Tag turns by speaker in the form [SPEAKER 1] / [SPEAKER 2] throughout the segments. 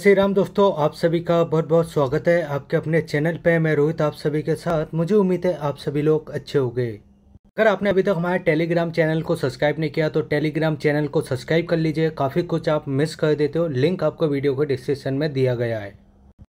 [SPEAKER 1] श्री राम दोस्तों आप सभी का बहुत बहुत स्वागत है आपके अपने चैनल पे मैं रोहित आप सभी के साथ मुझे उम्मीद है आप सभी लोग अच्छे हो गए अगर आपने अभी तक हमारे टेलीग्राम चैनल को सब्सक्राइब नहीं किया तो टेलीग्राम चैनल को सब्सक्राइब कर लीजिए काफ़ी कुछ आप मिस कर देते हो लिंक आपको वीडियो के डिस्क्रिप्शन में दिया गया है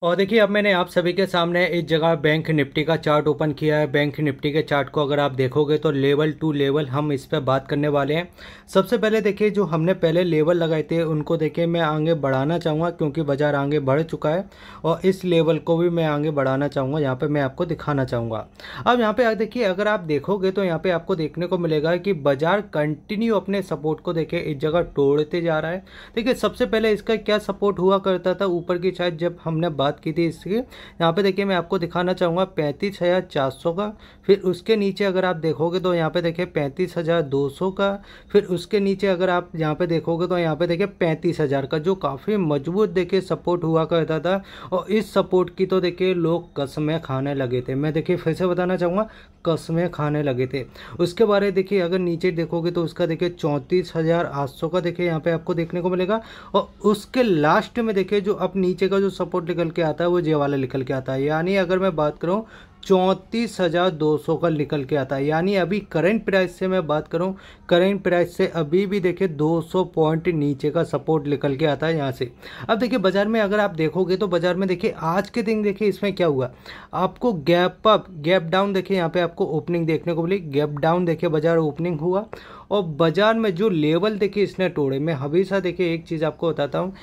[SPEAKER 1] और देखिए अब मैंने आप सभी के सामने एक जगह बैंक निफ्टी का चार्ट ओपन किया है बैंक निफ्टी के चार्ट को अगर आप देखोगे तो लेवल टू लेवल हम इस पर बात करने वाले हैं सबसे पहले देखिए जो हमने पहले लेवल लगाए थे उनको देखिए मैं आगे बढ़ाना चाहूँगा क्योंकि बाज़ार आगे बढ़ चुका है और इस लेवल को भी मैं आगे बढ़ाना चाहूँगा यहाँ पर मैं आपको दिखाना चाहूँगा अब यहाँ पर देखिए अगर आप देखोगे तो यहाँ पर आपको देखने को मिलेगा कि बाज़ार कंटिन्यू अपने सपोर्ट को देखिए इस जगह तोड़ते जा रहा है देखिए सबसे पहले इसका क्या सपोर्ट हुआ करता था ऊपर की शायद जब हमने बात बात की थी इसकी यहाँ पे देखिए मैं आपको दिखाना चाहूँगा पैंतीस हज़ार चार सौ का फिर उसके नीचे अगर आप देखोगे तो यहाँ पे देखिए पैंतीस हज़ार दो सौ का फिर उसके नीचे अगर आप यहाँ पे देखोगे तो यहाँ पे देखिए पैंतीस हज़ार का जो काफ़ी मजबूत देखिए सपोर्ट हुआ करता था और इस सपोर्ट की तो देखिए लोग कसमें खाने लगे थे मैं देखिए फिर से बताना चाहूँगा कसमें खाने लगे थे उसके बारे देखिए अगर नीचे देखोगे तो उसका देखिए चौंतीस हज़ार आठ सौ का देखिए यहाँ पे आपको देखने को मिलेगा और उसके लास्ट में देखिए जो अब नीचे का जो सपोर्ट निकल के आता है वो ये वाला निकल के आता है यानी अगर मैं बात करूँ चौंतीस हज़ार दो सौ का निकल के आता है यानी अभी करेंट प्राइस से मैं बात करूं करेंट प्राइस से अभी भी देखिए 200 पॉइंट नीचे का सपोर्ट निकल के आता है यहाँ से अब देखिए बाज़ार में अगर आप देखोगे तो बाज़ार में देखिए आज के दिन देखिए इसमें क्या हुआ आपको गैप अप गैप डाउन देखिए यहाँ पे आपको ओपनिंग देखने को मिली गैप डाउन देखिए बाज़ार ओपनिंग हुआ और बाज़ार में जो लेवल देखिए इसने तोड़े मैं हमेशा देखिए एक चीज़ आपको बताता हूँ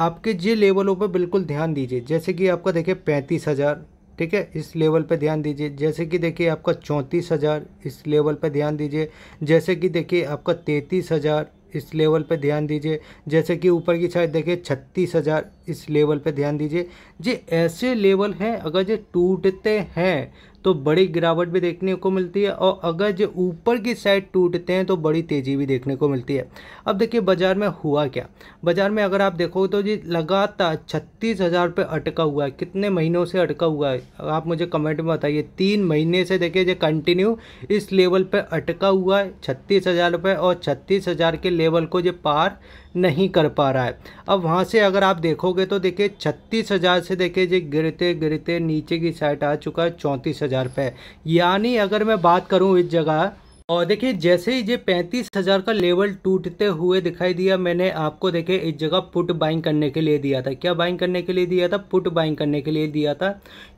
[SPEAKER 1] आपके जे लेवलों पर बिल्कुल ध्यान दीजिए जैसे कि आपका देखिए पैंतीस हज़ार ठीक है इस लेवल पर ध्यान दीजिए जैसे कि देखिए आपका चौंतीस हज़ार इस लेवल पर ध्यान दीजिए जैसे कि देखिए आपका तैंतीस हज़ार इस लेवल पर ध्यान दीजिए जैसे कि ऊपर की साइड देखिए छत्तीस हज़ार इस लेवल पर ध्यान दीजिए जे ऐसे लेवल हैं अगर ये टूटते हैं तो बड़ी गिरावट भी देखने को मिलती है और अगर जो ऊपर की साइड टूटते हैं तो बड़ी तेज़ी भी देखने को मिलती है अब देखिए बाज़ार में हुआ क्या बाज़ार में अगर आप देखोगे तो जी लगातार छत्तीस हज़ार पे अटका हुआ है कितने महीनों से अटका हुआ है आप मुझे कमेंट में बताइए तीन महीने से देखिए जो कंटिन्यू इस लेवल पर अटका हुआ है छत्तीस हज़ार और छत्तीस हज़ार के लेवल को जो पार नहीं कर पा रहा है अब वहाँ से अगर आप देखोगे तो देखिए छत्तीस हज़ार से देखिए जी गिरते गिरते नीचे की साइड आ चुका है चौंतीस हज़ार पे यानी अगर मैं बात करूँ इस जगह और देखिए जैसे ही ये पैंतीस हज़ार का लेवल टूटते हुए दिखाई दिया मैंने आपको देखिए इस जगह पुट बाइंग करने के लिए दिया था क्या बाइंग करने के लिए दिया था पुट बाइंग करने के लिए दिया था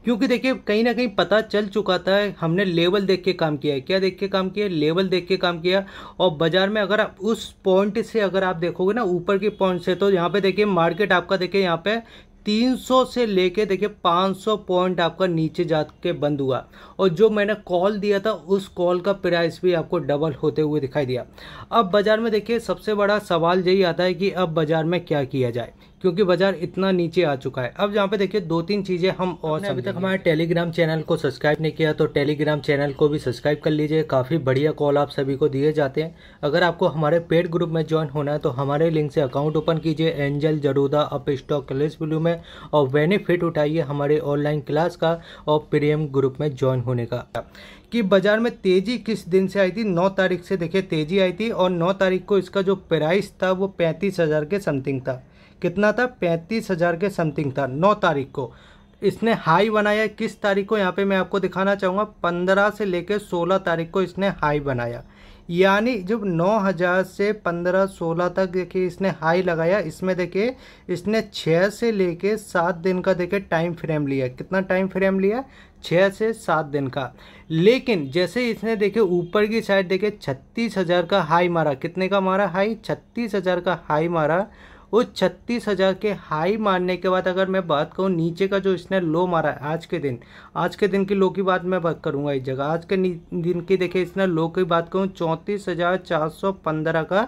[SPEAKER 1] क्योंकि देखिए कहीं ना कहीं पता चल चुका था हमने लेवल देख के काम किया है क्या देख के काम किया लेवल देख के काम किया और बाजार में अगर आप उस पॉइंट से अगर आप देखोगे ना ऊपर के पॉइंट से तो यहाँ पे देखिए मार्केट आपका देखिए यहाँ पे 300 से लेके देखिए 500 पॉइंट आपका नीचे जा के बंद हुआ और जो मैंने कॉल दिया था उस कॉल का प्राइस भी आपको डबल होते हुए दिखाई दिया अब बाज़ार में देखिए सबसे बड़ा सवाल यही आता है कि अब बाज़ार में क्या किया जाए क्योंकि बाजार इतना नीचे आ चुका है अब यहाँ पे देखिए दो तीन चीज़ें हम और अभी तक हमारे टेलीग्राम चैनल को सब्सक्राइब नहीं किया तो टेलीग्राम चैनल को भी सब्सक्राइब कर लीजिए काफ़ी बढ़िया कॉल आप सभी को दिए जाते हैं अगर आपको हमारे पेड ग्रुप में ज्वाइन होना है तो हमारे लिंक से अकाउंट ओपन कीजिए एंजल जरूदा अप स्टॉक क्लेस ब्लू में और बेनिफिट उठाइए हमारे ऑनलाइन क्लास का और प्रीमियम ग्रुप में ज्वाइन होने का कि बाज़ार में तेज़ी किस दिन से आई थी 9 तारीख से देखिए तेज़ी आई थी और 9 तारीख को इसका जो प्राइस था वो पैंतीस हज़ार के समथिंग था कितना था पैंतीस हज़ार के समथिंग था नौ तारीख को इसने हाई बनाया किस तारीख को यहाँ पे मैं आपको दिखाना चाहूँगा पंद्रह से लेकर सोलह तारीख को इसने हाई बनाया यानी जब नौ हज़ार से पंद्रह सोलह तक देखिए इसने हाई लगाया इसमें देखिए इसने छः से लेके सात दिन का देखिए टाइम फ्रेम लिया कितना टाइम फ्रेम लिया छः से सात दिन का लेकिन जैसे इसने देखे ऊपर की साइड देखे छत्तीस हज़ार का हाई मारा कितने का मारा हाई छत्तीस हज़ार का हाई मारा उस छत्तीस हज़ार के हाई मारने के बाद अगर मैं बात करूँ नीचे का जो इसने लो मारा है आज के दिन आज के दिन की लो की बात मैं बात करूँगा इस जगह आज के दिन की देखिए इसने लो की बात करूँ चौंतीस हज़ार चार सौ पंद्रह का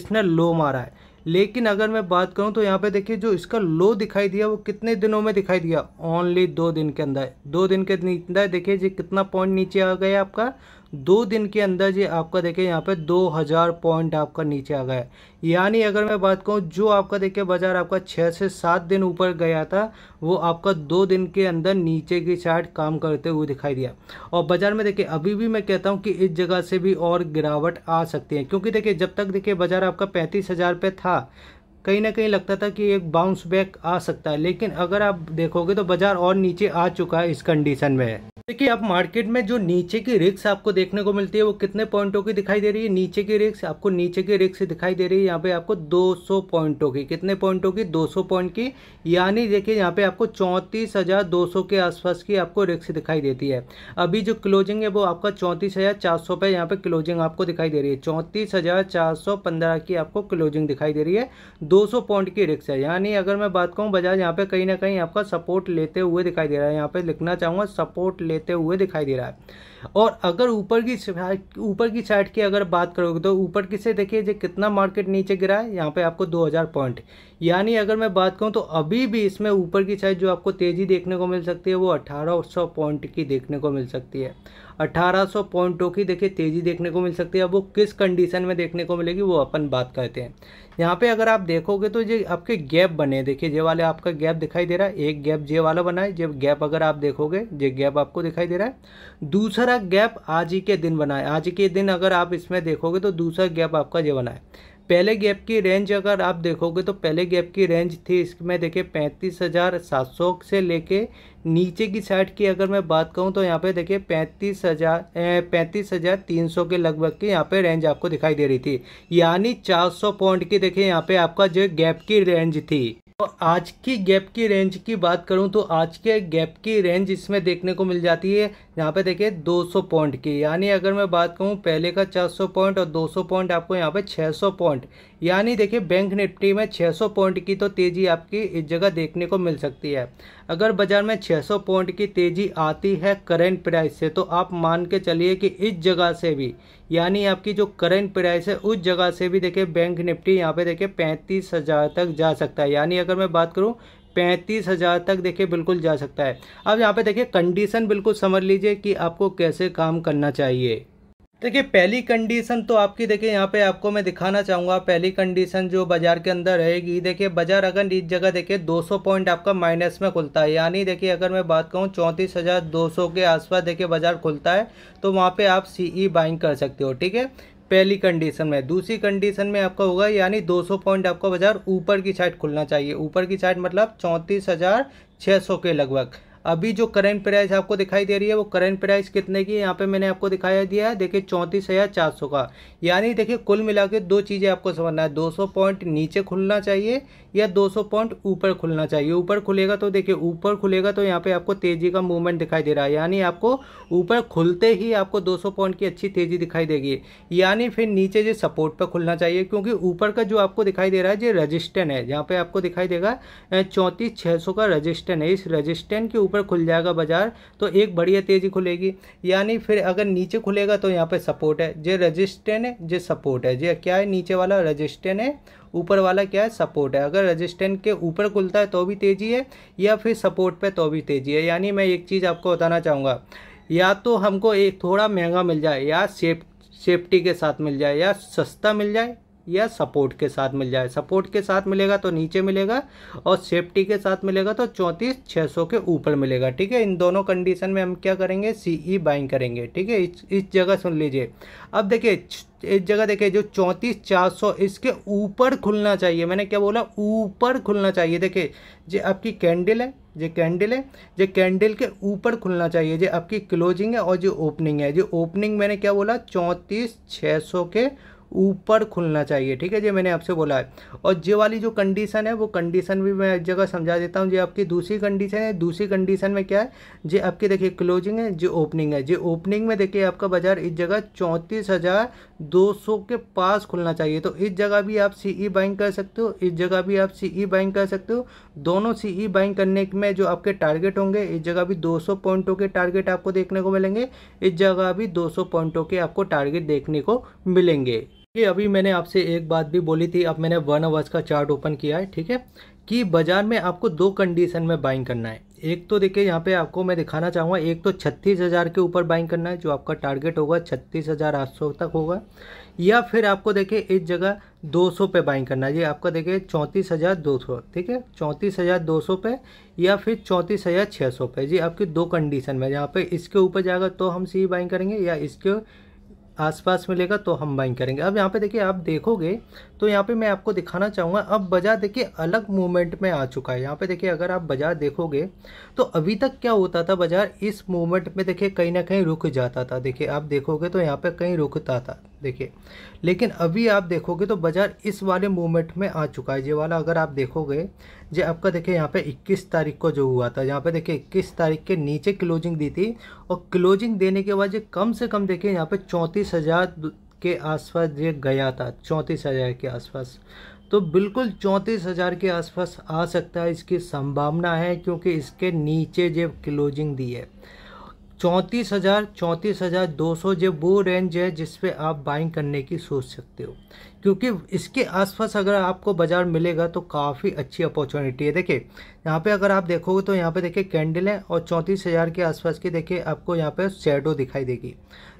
[SPEAKER 1] इसने लो मारा है लेकिन अगर मैं बात करूं तो यहाँ पे देखिए जो इसका लो दिखाई दिया वो कितने दिनों में दिखाई दिया ओनली दो दिन के अंदर दो दिन के अंदर देखिए जी कितना पॉइंट नीचे आ गया आपका दो दिन के अंदर ये आपका देखिए यहाँ पे 2000 पॉइंट आपका नीचे आ गया यानी अगर मैं बात कहूँ जो आपका देखिए बाजार आपका छः से सात दिन ऊपर गया था वो आपका दो दिन के अंदर नीचे की चार्ट काम करते हुए दिखाई दिया और बाजार में देखिए अभी भी मैं कहता हूँ कि इस जगह से भी और गिरावट आ सकती है क्योंकि देखिए जब तक देखिए बाजार आपका पैंतीस हज़ार पे था कहीं ना कहीं लगता था कि एक बाउंस बैक आ सकता है लेकिन अगर आप देखोगे तो बाज़ार और नीचे आ चुका है इस कंडीशन में देखिए अब मार्केट में जो नीचे की रिक्स आपको देखने को मिलती है वो कितने पॉइंटों की दिखाई दे रही है नीचे की रिक्स आपको नीचे की रिक्स दिखाई दे रही है यहाँ पे आपको 200 पॉइंटों की कितने पॉइंटों की 200 पॉइंट की यानी देखिए यहाँ पे आपको चौंतीस हजार के आसपास की आपको रिक्स दिखाई देती है अभी जो क्लोजिंग है वो आपका चौंतीस पे यहाँ पे क्लोजिंग आपको दिखाई दे रही है चौंतीस की आपको क्लोजिंग दिखाई दे रही है दो पॉइंट की रिक्स है यानी अगर मैं बात कहूँ बजाज यहाँ पे कहीं ना कहीं आपका सपोर्ट लेते हुए दिखाई दे रहा है यहाँ पे लिखना चाहूंगा सपोर्ट ले लेते हुए दिखाई दे रहा है और अगर ऊपर की ऊपर की साइड की अगर बात करोगे तो ऊपर किसे देखिए जो कितना मार्केट नीचे गिरा है यहाँ पे आपको 2000 पॉइंट यानी अगर मैं बात करूँ तो अभी भी इसमें ऊपर की साइड जो आपको तेज़ी देखने को मिल सकती है वो अठारह पॉइंट की देखने को मिल सकती है 1800 पॉइंटों की देखिए तेज़ी देखने को मिल सकती है अब वो किस कंडीशन में देखने को मिलेगी वो अपन बात करते हैं यहाँ पे अगर आप देखोगे तो ये आपके गैप बने देखिए ये वाले आपका गैप दिखाई दे रहा है एक गैप जे वाला बना है जब गैप अगर आप देखोगे ये गैप आपको दिखाई दे रहा है दूसरा गैप आज ही के दिन बना है आज के दिन अगर आप इसमें देखोगे तो दूसरा गैप आपका ये बना है पहले गैप की रेंज अगर आप देखोगे तो पहले गैप की रेंज थी इसमें देखिए पैंतीस हज़ार सात सौ से लेके नीचे की साइड की अगर मैं बात करूं तो यहाँ पे देखिए पैंतीस हज़ार पैंतीस हज़ार तीन सौ के लगभग की यहाँ पे रेंज आपको दिखाई दे रही थी यानी चार सौ पॉइंट की देखिए यहाँ पे आपका जो गैप की रेंज थी तो आज की गैप की रेंज की बात करूं तो आज के गैप की रेंज इसमें देखने को मिल जाती है यहाँ पे देखिए 200 पॉइंट की यानी अगर मैं बात कहूँ पहले का 400 पॉइंट और 200 पॉइंट आपको यहाँ पे 600 पॉइंट यानी देखिए बैंक निफ्टी में 600 पॉइंट की तो तेज़ी आपकी इस जगह देखने को मिल सकती है अगर बाज़ार में 600 पॉइंट की तेज़ी आती है करेंट प्राइस से तो आप मान के चलिए कि इस जगह से भी यानी आपकी जो करेंट प्राइस है उस जगह से भी देखिए बैंक निफ्टी यहाँ पर देखिए पैंतीस तक जा सकता है यानी अगर मैं बात करूँ पैंतीस हज़ार तक देखिए बिल्कुल जा सकता है अब यहाँ पे देखिए कंडीशन बिल्कुल समझ लीजिए कि आपको कैसे काम करना चाहिए देखिए पहली कंडीशन तो आपकी देखिए यहाँ पे आपको मैं दिखाना चाहूँगा पहली कंडीशन जो बाजार के अंदर रहेगी देखिए बाजार अगर इस जगह देखिए 200 पॉइंट आपका माइनस में खुलता है यानी देखिए अगर मैं बात कहूँ चौंतीस हज़ार दो सौ के आसपास देखिए बाजार खुलता है तो वहाँ पे आप सीई बाइंग e कर सकते हो ठीक है पहली कंडीशन में दूसरी कंडीशन में आपका होगा यानी 200 पॉइंट आपका बाजार ऊपर की साइड खुलना चाहिए ऊपर की साइड मतलब चौंतीस हज़ार छः सौ के लगभग अभी जो करेंट प्राइस आपको दिखाई दे रही है वो करेंट प्राइस कितने की यहाँ पे मैंने आपको दिखाया दिया है देखिए चौंतीस हज़ार चार सौ का यानी देखिए कुल मिला के दो चीज़ें आपको समझना है दो सौ पॉइंट नीचे खुलना चाहिए या दो सौ पॉइंट ऊपर खुलना चाहिए ऊपर खुलेगा तो देखिए ऊपर खुलेगा तो यहाँ पर आपको तेज़ी का मूवमेंट दिखाई दे रहा है यानी आपको ऊपर खुलते ही आपको दो सौ पॉइंट की अच्छी तेज़ी दिखाई देगी यानी फिर नीचे जो सपोर्ट पर खुलना चाहिए क्योंकि ऊपर का जो आपको दिखाई दे रहा है जो रजिस्टेंट है जहाँ पर आपको दिखाई देगा चौंतीस छः का रजिस्टेंट है इस रजिस्टेंट के ऊपर ऊपर खुल जाएगा बाजार तो एक बढ़िया तेज़ी खुलेगी यानी फिर अगर नीचे खुलेगा तो यहाँ पे सपोर्ट है जे रजिस्टेन है जे सपोर्ट है जे क्या है नीचे वाला रजिस्टेन है ऊपर वाला क्या है सपोर्ट है अगर रजिस्टेंट के ऊपर खुलता है तो भी तेज़ी है या फिर सपोर्ट पर तो भी तेज़ी है यानी मैं एक चीज़ आपको बताना चाहूँगा या तो हमको एक थोड़ा महंगा मिल जाए या सेफ सेफ्टी के साथ मिल जाए या सस्ता मिल जाए या सपोर्ट के साथ मिल जाए सपोर्ट के साथ मिलेगा तो नीचे मिलेगा और सेफ्टी के साथ मिलेगा तो चौंतीस छः सौ के ऊपर मिलेगा ठीक है इन दोनों कंडीशन में हम क्या करेंगे सीई बाइंग e करेंगे ठीक है इस इस जगह सुन लीजिए अब देखिए इस जगह देखिए जो चौंतीस चार सौ इसके ऊपर खुलना चाहिए मैंने क्या बोला ऊपर खुलना चाहिए देखिए जो आपकी कैंडल है जो कैंडल है जो कैंडल के ऊपर खुलना चाहिए जो आपकी क्लोजिंग है और जो ओपनिंग है जो ओपनिंग मैंने क्या बोला चौंतीस छः सौ के ऊपर खुलना चाहिए ठीक है जी मैंने आपसे बोला है और ये वाली जो कंडीशन है वो कंडीशन भी मैं एक जगह समझा देता हूँ जो आपकी दूसरी कंडीशन है दूसरी कंडीशन में क्या है जो आपकी देखिए क्लोजिंग है जो ओपनिंग है जो ओपनिंग में देखिए आपका बाजार इस जगह चौंतीस हज़ार दो सौ के पास खुलना चाहिए तो इस जगह भी आप सी ई बाइंग कर सकते हो इस जगह भी आप सी ई बाइंग कर सकते हो दोनों सी ई बाइंग करने में जो आपके टारगेट होंगे इस जगह भी दो सौ पॉइंटों के टारगेट आपको देखने को मिलेंगे इस जगह भी दो सौ पॉइंटों के आपको टारगेट देखने को मिलेंगे कि अभी मैंने आपसे एक बात भी बोली थी अब मैंने वन अवर्स का चार्ट ओपन किया है ठीक है कि बाज़ार में आपको दो कंडीशन में बाइंग करना है एक तो देखिए यहाँ पे आपको मैं दिखाना चाहूँगा एक तो छत्तीस हज़ार के ऊपर बाइंग करना है जो आपका टारगेट होगा छत्तीस हज़ार आठ सौ तक होगा या फिर आपको देखिए इस जगह दो सौ पे बाइंग करना है ये आपका देखिए चौंतीस हज़ार दो सौ ठीक है चौंतीस हज़ार दो सौ पे या फिर चौंतीस हज़ार छः सौ पे जी आपकी दो कंडीशन में जहाँ पे इसके ऊपर जाएगा तो हम सी बाइंग करेंगे या इसके आसपास मिलेगा तो हम बाइंग करेंगे अब यहाँ पे देखिए आप देखोगे तो यहाँ पे मैं आपको दिखाना चाहूँगा अब बाज़ार देखिए अलग मूवमेंट में आ चुका है यहाँ पे देखिए अगर आप बाज़ार देखोगे तो अभी तक क्या होता था बाज़ार इस मूवमेंट में देखिए कहीं ना कहीं रुक जाता था देखिए आप देखोगे तो यहाँ पर कहीं रुकता था देखिए लेकिन अभी आप देखोगे तो बाज़ार इस वाले मूवमेंट में आ चुका है ये वाला अगर आप देखोगे जे आपका देखिए यहाँ पे 21 तारीख को जो हुआ था यहाँ पे देखिए 21 तारीख के नीचे क्लोजिंग दी थी और क्लोजिंग देने के बाद ये कम से कम देखिए यहाँ पे चौंतीस हज़ार के आसपास ये गया था चौंतीस हज़ार के आसपास तो बिल्कुल चौंतीस हज़ार के आसपास आ सकता है इसकी संभावना है क्योंकि इसके नीचे जो क्लोजिंग दी है चौंतीस हज़ार चौंतीस हज़ार दो सौ जो वो रेंज है जिसपे आप बाइंग करने की सोच सकते हो क्योंकि इसके आसपास अगर आपको बाज़ार मिलेगा तो काफ़ी अच्छी अपॉर्चुनिटी है देखिए यहाँ पे अगर आप देखोगे तो यहाँ पे देखिए कैंडल है और चौंतीस हज़ार के आसपास की देखिए आपको यहाँ पे शेडो दिखाई देगी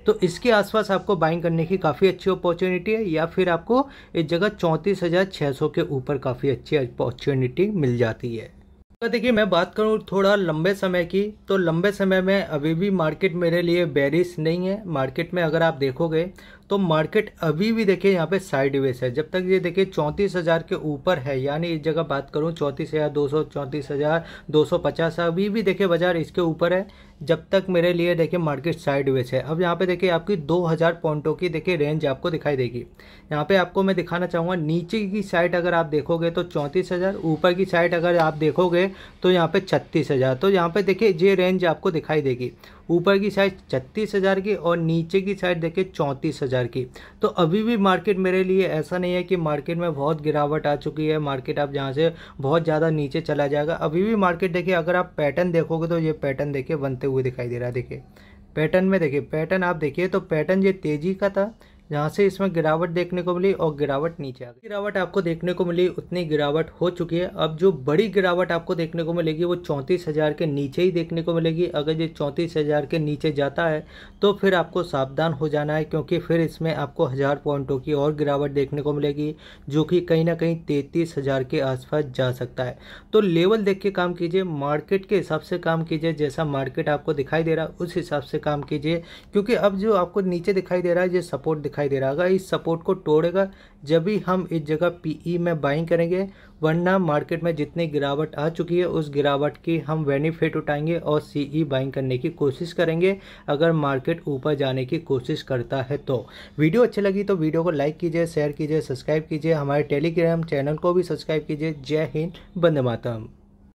[SPEAKER 1] तो इसके आसपास आपको बाइंग करने की काफ़ी अच्छी अपॉर्चुनिटी है या फिर आपको इस जगह चौंतीस हज़ार छः सौ के ऊपर काफ़ी अच्छी अपॉर्चुनिटी मिल जाती है तो देखिए मैं बात करूँ थोड़ा लंबे समय की तो लंबे समय में अभी भी मार्केट मेरे लिए बेरिस नहीं है मार्केट में अगर आप देखोगे तो मार्केट अभी भी देखिए यहाँ पे साइडवेज है जब तक ये देखिए चौंतीस हज़ार के ऊपर है यानी इस जगह बात करूँ चौंतीस हज़ार दो सौ चौंतीस हज़ार दो सौ पचास अभी भी देखिए बाज़ार इसके ऊपर है जब तक मेरे लिए देखिए मार्केट साइड वेज है अब यहाँ पे देखिए आपकी 2000 पॉइंटों की देखिए रेंज आपको दिखाई देगी यहाँ पे आपको मैं दिखाना चाहूँगा नीचे की साइड अगर आप देखोगे तो चौंतीस ऊपर की साइड अगर आप देखोगे तो यहाँ पे छत्तीस तो यहाँ पे देखिए ये रेंज आपको दिखाई देगी ऊपर की साइड छत्तीस हज़ार की और नीचे की साइड देखिए चौंतीस हज़ार की तो अभी भी मार्केट मेरे लिए ऐसा नहीं है कि मार्केट में बहुत गिरावट आ चुकी है मार्केट आप जहाँ से बहुत ज़्यादा नीचे चला जाएगा अभी भी मार्केट देखिए अगर आप पैटर्न देखोगे तो ये पैटर्न देखिए बनते हुए दिखाई दे रहा है देखिए पैटर्न में देखिए पैटर्न आप देखिए तो पैटर्न ये तेज़ी का था जहाँ से इसमें गिरावट देखने को मिली और गिरावट नीचे आ गई गिरावट आपको देखने को मिली उतनी गिरावट हो चुकी है अब जो बड़ी गिरावट आपको देखने को मिलेगी वो चौंतीस हज़ार के नीचे ही देखने को मिलेगी अगर ये चौंतीस हज़ार के नीचे जाता है तो फिर आपको सावधान हो जाना है क्योंकि फिर इसमें आपको हज़ार पॉइंटों की और गिरावट देखने को मिलेगी जो कि कहीं ना कहीं तैंतीस हज़ार के आसपास जा सकता है तो लेवल देख के काम कीजिए मार्केट के हिसाब से काम कीजिए जैसा मार्केट आपको दिखाई दे रहा है उस हिसाब से काम कीजिए क्योंकि अब जो आपको नीचे दिखाई दे रहा है ये सपोर्ट दिखाई दे रहा होगा इस सपोर्ट को तोड़ेगा जब भी हम इस जगह पीई e में बाइंग करेंगे वरना मार्केट में जितनी गिरावट आ चुकी है उस गिरावट की हम बेनिफिट उठाएंगे और सीई बाइंग e करने की कोशिश करेंगे अगर मार्केट ऊपर जाने की कोशिश करता है तो वीडियो अच्छी लगी तो वीडियो को लाइक कीजिए शेयर कीजिए सब्सक्राइब कीजिए हमारे टेलीग्राम चैनल को भी सब्सक्राइब कीजिए जय हिंद बंद मातम